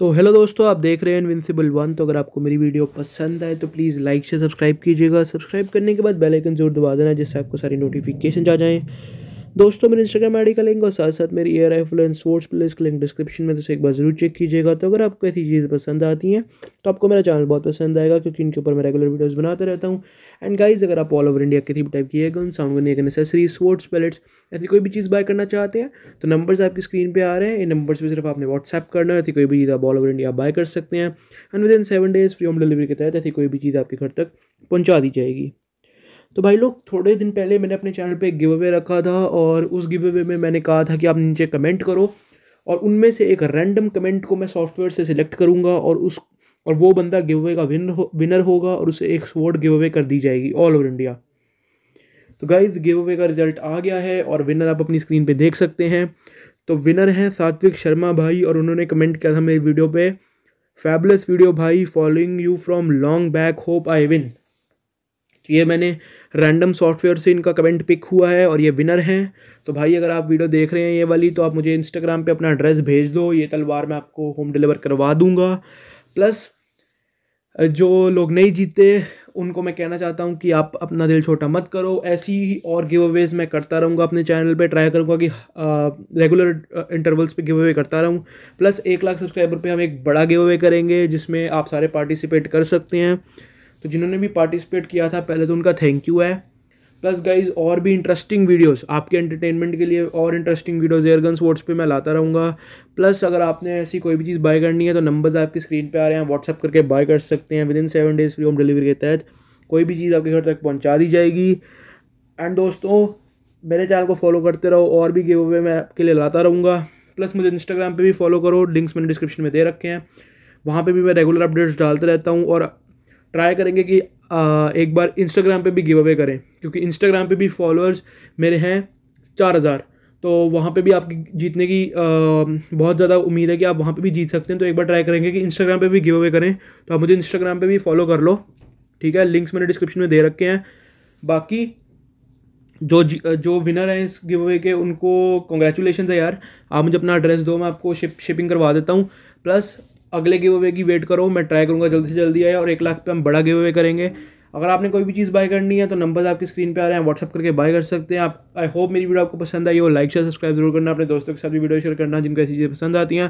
तो हेलो दोस्तों आप देख रहे हैं इनविंसिबल वन तो अगर आपको मेरी वीडियो पसंद आए तो प्लीज़ लाइक से सब्सक्राइब कीजिएगा सब्सक्राइब करने के बाद बेल आइकन जरूर दबा देना जिससे आपको सारी नोटिफिकेशन आ जा जाएँ दोस्तों मेरे इंस्टाग्राम आई का लिंक और साथ साथ मेरी air rifle and sports place का लिंक डिस्क्रिप्शन में तो एक बार जरूर चेक कीजिएगा तो अगर आपको ऐसी चीज़ पसंद आती हैं तो आपको मेरा चैनल बहुत पसंद आएगा क्योंकि इनके ऊपर मैं रेगुलर वीडियोज़ बनाता रहता हूँ एंड गाइज अगर आप ऑल ओवर इंडिया किसी भी टाइप की gun sound gun necessary sports pellets ऐसी कोई भी चीज़ बाय करना चाहते हैं तो नंबर्स आपकी स्क्रीन पर आ रहे हैं इन नंबर्स पर सिर्फ आपने व्हाट्सअप करना है ऐसी कोई भी चीज़ आप ऑल ओवर इंडिया बाय कर सकते हैं and within seven days free home delivery के तहत ऐसी कोई भी चीज़ आपके घर तक पहुँचा दी जाएगी तो भाई लोग थोड़े दिन पहले मैंने अपने चैनल पे एक गिव अवे रखा था और उस गिव अवे में मैंने कहा था कि आप नीचे कमेंट करो और उनमें से एक रैंडम कमेंट को मैं सॉफ्टवेयर से सिलेक्ट करूँगा और उस और वो बंदा गिव अवे का विन हो विनर होगा और उसे एक स्वॉर्ड गिव अवे कर दी जाएगी ऑल ओवर इंडिया तो गाइज गिव अवे का रिजल्ट आ गया है और विनर आप अपनी स्क्रीन पे देख सकते हैं तो विनर हैं सात्विक शर्मा भाई और उन्होंने कमेंट किया था मेरी वीडियो पे फैबलेस वीडियो भाई following you from long back hope I win तो ये मैंने रैंडम सॉफ्टवेयर से इनका कमेंट पिक हुआ है और ये विनर हैं तो भाई अगर आप वीडियो देख रहे हैं ये वाली तो आप मुझे इंस्टाग्राम पे अपना एड्रेस भेज दो ये तलवार मैं आपको होम डिलीवर करवा दूंगा प्लस जो लोग नहीं जीते उनको मैं कहना चाहता हूँ कि आप अपना दिल छोटा मत करो ऐसी और गिव अवेज मैं करता रहूँगा अपने चैनल पे ट्राई करूँगा कि रेगुलर इंटरवल्स पे गिव अवे करता रहूँ प्लस एक लाख सब्सक्राइबर पे हम एक बड़ा गिव अवे करेंगे जिसमें आप सारे पार्टिसिपेट कर सकते हैं तो जिन्होंने भी पार्टिसिपेट किया था पहले तो उनका थैंक यू है प्लस गाइज और भी इंटरेस्टिंग वीडियोस आपके एंटरटेनमेंट के लिए और इंटरेस्टिंग वीडियोस एयरगन स्पोर्ट्स पे मैं लाता रहूँगा प्लस अगर आपने ऐसी कोई भी चीज़ बाय करनी है तो नंबर्स आपकी स्क्रीन पे आ रहे हैं व्हाट्सअप करके बाय कर सकते हैं within seven days free home delivery के तहत कोई भी चीज़ आपके घर तक पहुँचा दी जाएगी एंड दोस्तों मेरे चैनल को फॉलो करते रहो और भी गिव अवे मैं आपके लिए लाता रहूँगा प्लस मुझे इंस्टाग्राम पर भी फॉलो करो लिंक्स मैंने डिस्क्रिप्शन में दे रखे हैं वहाँ पर भी मैं रेगुलर अपडेट्स डालते रहता हूँ और ट्राई करेंगे कि आ, एक बार इंस्टाग्राम पे भी गिव अवे करें क्योंकि इंस्टाग्राम पे भी फॉलोअर्स मेरे हैं चार हज़ार तो वहाँ पे भी आपकी जीतने की आ, बहुत ज़्यादा उम्मीद है कि आप वहाँ पे भी जीत सकते हैं तो एक बार ट्राई करेंगे कि इंस्टाग्राम पे भी गिव अवे करें तो आप मुझे इंस्टाग्राम पे भी फॉलो कर लो ठीक है लिंक्स मैंने डिस्क्रिप्शन में दे रखे हैं बाकी जो जो विनर हैं इस गिव अवे के उनको कॉन्ग्रेचुलेशन है यार आप मुझे अपना एड्रेस दो मैं आपको शिप शिपिंग करवा देता हूँ प्लस अगले गिव अवे की वेट करो मैं ट्राई करूँगा जल्दी से जल्दी आए और एक लाख पे हम बड़ा गिव अवे करेंगे अगर आपने कोई भी चीज़ बाय करनी है तो नंबर आपकी स्क्रीन पे आ रहे हैं व्हाट्सअप करके बाय कर सकते हैं आप आई होप मेरी वीडियो आपको पसंद आई हो लाइक शेयर सब्सक्राइब जरूर करना अपने दोस्तों के साथ भी वीडियो शेयर करना जिनको ऐसी चीज़ें पसंद आती हैं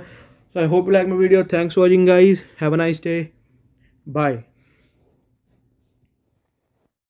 so I hope like my video thanks for watching guys have a nice day bye